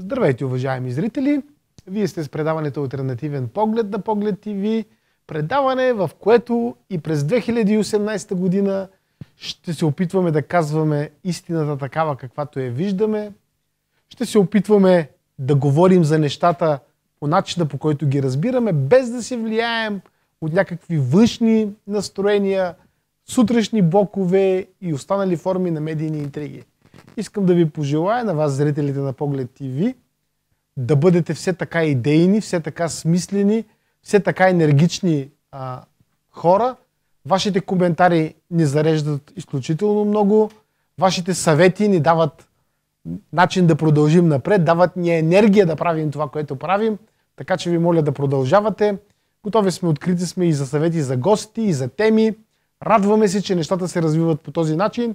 Здравейте, уважаеми зрители! Вие сте с предаването Альтернативен поглед на Поглед ТВ. Предаване, в което и през 2018 година ще се опитваме да казваме истината такава, каквато я виждаме. Ще се опитваме да говорим за нещата по начина, по който ги разбираме, без да се влияем от някакви външни настроения, сутрешни блокове и останали форми на медийни интриги. Искам да ви пожелая на вас, зрителите на Поглед ТВ, да бъдете все така идейни, все така смислени, все така енергични а, хора. Вашите коментари ни зареждат изключително много. Вашите съвети ни дават начин да продължим напред, дават ни енергия да правим това, което правим. Така че ви моля да продължавате. Готови сме, открити сме и за съвети, за гости, и за теми. Радваме се, че нещата се развиват по този начин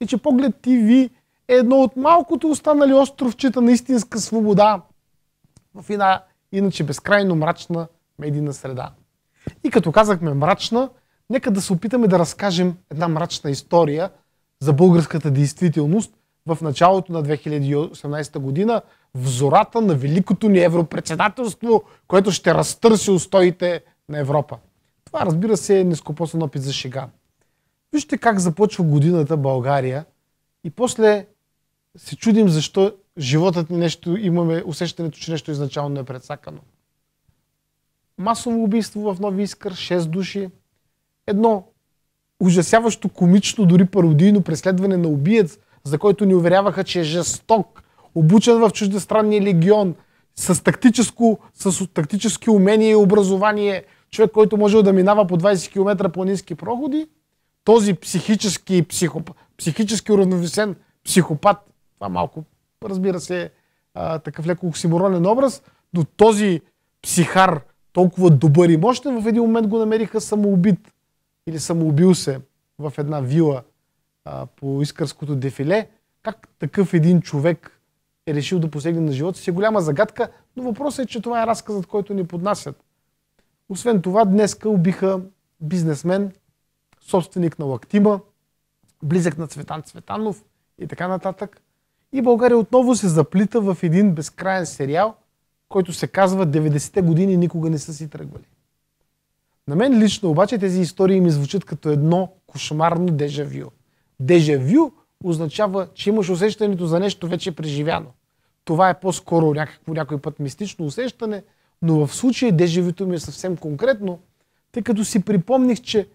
и че Поглед ТВ е едно от малкото останали островчета на истинска свобода в една иначе безкрайно мрачна медийна среда. И като казахме мрачна, нека да се опитаме да разкажем една мрачна история за българската действителност в началото на 2018 година, в зората на великото ни европредседателство, което ще разтърси устоите на Европа. Това, разбира се, е нескопосен опит за шега. Вижте как започва годината България и после се чудим защо животът ни нещо, имаме усещането, че нещо изначално е предсакано. Масово убийство в Нови Искър, 6 души, едно ужасяващо комично, дори пародийно преследване на убиец, за който ни уверяваха, че е жесток, обучен в чуждестранния легион, с, тактическо, с тактически умения и образование, човек, който може да минава по 20 км планински проходи, този психически, психоп... психически уравновесен психопат това малко, разбира се, а, такъв леко оксиморонен образ, но този психар, толкова добър и мощен, в един момент го намериха самоубит или самоубил се в една вила а, по Искърското дефиле. Как такъв един човек е решил да посегне на живота си е голяма загадка, но въпросът е, че това е разказът, който ни поднасят. Освен това, днеска убиха бизнесмен, собственик на Лактима, близък на Цветан Цветанов и така нататък. И България отново се заплита в един безкрайен сериал, който се казва 90-те години никога не са си тръгвали. На мен лично обаче тези истории ми звучат като едно кошмарно дежавю. Дежавю означава, че имаш усещането за нещо вече преживяно. Това е по-скоро някакво някой път мистично усещане, но в случая дежавюто ми е съвсем конкретно, тъй като си припомних, че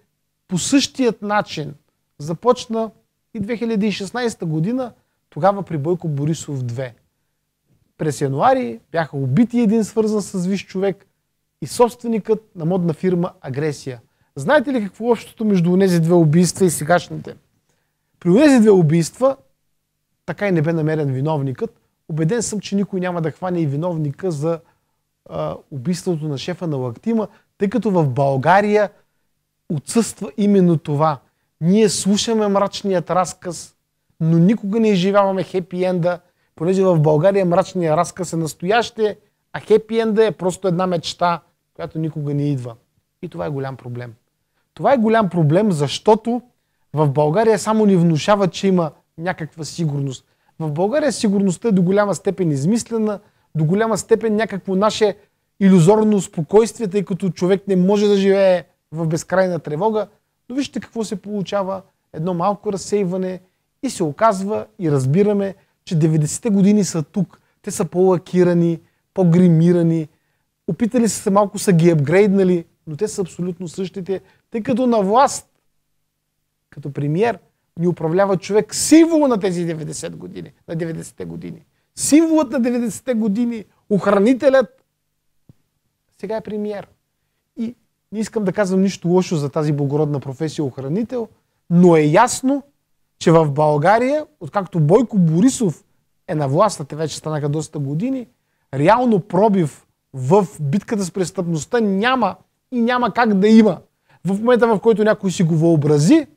по същият начин започна и 2016 година тогава при Бойко Борисов 2. През януари бяха убити един свързан с виш човек и собственикът на модна фирма Агресия. Знаете ли какво общото между тези две убийства и сегашните? При тези две убийства така и не бе намерен виновникът. Обеден съм, че никой няма да хване и виновника за а, убийството на шефа на Лактима, тъй като в България отсъства именно това. Ние слушаме мрачният разказ но никога не изживяваме хепи енда, понеже в България мрачния разказ е настояще, а хепи енда е просто една мечта, която никога не идва. И това е голям проблем. Това е голям проблем, защото в България само ни внушава, че има някаква сигурност. В България сигурността е до голяма степен измислена, до голяма степен някакво наше иллюзорно спокойствие, тъй като човек не може да живее в безкрайна тревога. Но вижте какво се получава. Едно малко разсейване, и се оказва и разбираме, че 90-те години са тук. Те са по-лакирани, по-гримирани. Опитали са се малко, са ги апгрейднали, но те са абсолютно същите, тъй като на власт, като премьер, ни управлява човек символ на тези 90 години, на 90-те години. Символът на 90-те години, охранителят, сега е премьер. И не искам да казвам нищо лошо за тази благородна професия охранител, но е ясно, че в България, откакто Бойко Борисов е на власт, те вече станаха доста години, реално пробив в битката с престъпността няма и няма как да има. В момента, в който някой си го въобрази,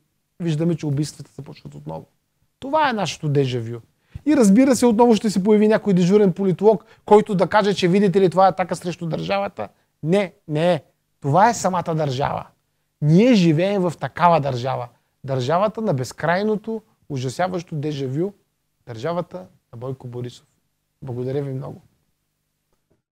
виждаме, че убийствата започват отново. Това е нашето дежавю. И разбира се, отново ще се появи някой дежурен политолог, който да каже, че видите ли това е атака срещу държавата. Не, не е. Това е самата държава. Ние живеем в такава държава. Държавата на безкрайното, ужасяващо дежавю. Държавата на Бойко Борисов. Благодаря ви много.